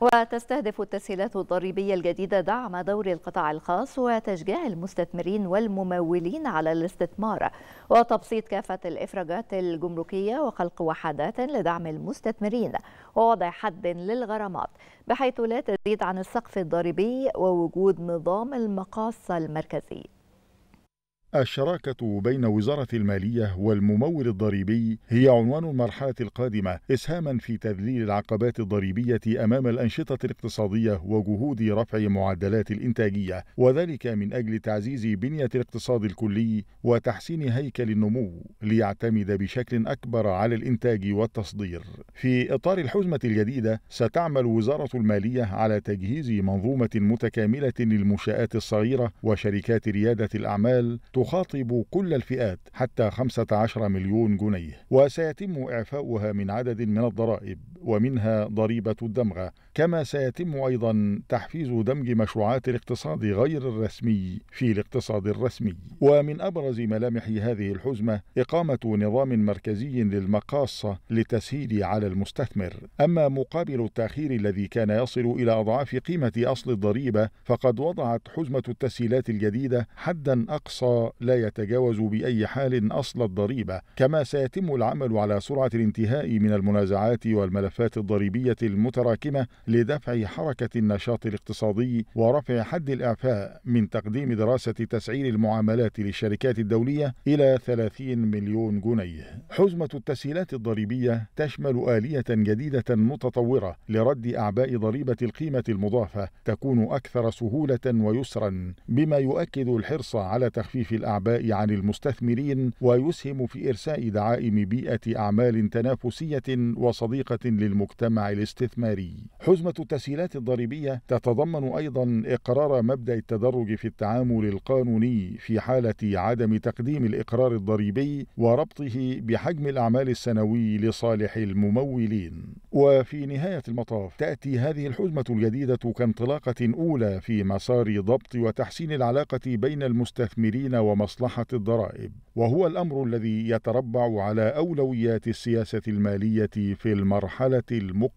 وتستهدف التسهيلات الضريبية الجديدة دعم دور القطاع الخاص وتشجيع المستثمرين والممولين على الاستثمار وتبسيط كافة الإفراجات الجمركية وخلق وحدات لدعم المستثمرين ووضع حد للغرامات بحيث لا تزيد عن السقف الضريبي ووجود نظام المقاصة المركزي الشراكة بين وزارة المالية والممول الضريبي هي عنوان المرحلة القادمة إسهاما في تذليل العقبات الضريبية أمام الأنشطة الاقتصادية وجهود رفع معدلات الإنتاجية وذلك من أجل تعزيز بنية الاقتصاد الكلي وتحسين هيكل النمو ليعتمد بشكل أكبر على الإنتاج والتصدير. في إطار الحزمة الجديدة ستعمل وزارة المالية على تجهيز منظومة متكاملة للمنشآت الصغيرة وشركات ريادة الأعمال تخاطب كل الفئات حتى 15 مليون جنيه وسيتم إعفاؤها من عدد من الضرائب ومنها ضريبة الدمغة كما سيتم أيضا تحفيز دمج مشروعات الاقتصاد غير الرسمي في الاقتصاد الرسمي ومن أبرز ملامح هذه الحزمة إقامة نظام مركزي للمقاصة للتسهيل على المستثمر أما مقابل التأخير الذي كان يصل إلى أضعاف قيمة أصل الضريبة فقد وضعت حزمة التسهيلات الجديدة حدا أقصى لا يتجاوز بأي حال أصل الضريبة كما سيتم العمل على سرعة الانتهاء من المنازعات والملفات الضريبية المتراكمة لدفع حركة النشاط الاقتصادي ورفع حد الإعفاء من تقديم دراسة تسعير المعاملات للشركات الدولية إلى 30 مليون جنيه حزمة التسهيلات الضريبية تشمل آلية جديدة متطورة لرد أعباء ضريبة القيمة المضافة تكون أكثر سهولة ويسرا بما يؤكد الحرص على تخفيف الأعباء عن المستثمرين ويسهم في إرساء دعائم بيئة أعمال تنافسية وصديقة للمجتمع الاستثماري. حزمة التسهيلات الضريبية تتضمن أيضا إقرار مبدأ التدرج في التعامل القانوني في حالة عدم تقديم الإقرار الضريبي وربطه بحجم الأعمال السنوي لصالح الممولين. وفي نهاية المطاف تأتي هذه الحزمة الجديدة كانطلاقة أولى في مسار ضبط وتحسين العلاقة بين المستثمرين و ومصلحة الضرائب وهو الأمر الذي يتربع على أولويات السياسة المالية في المرحلة المقبلة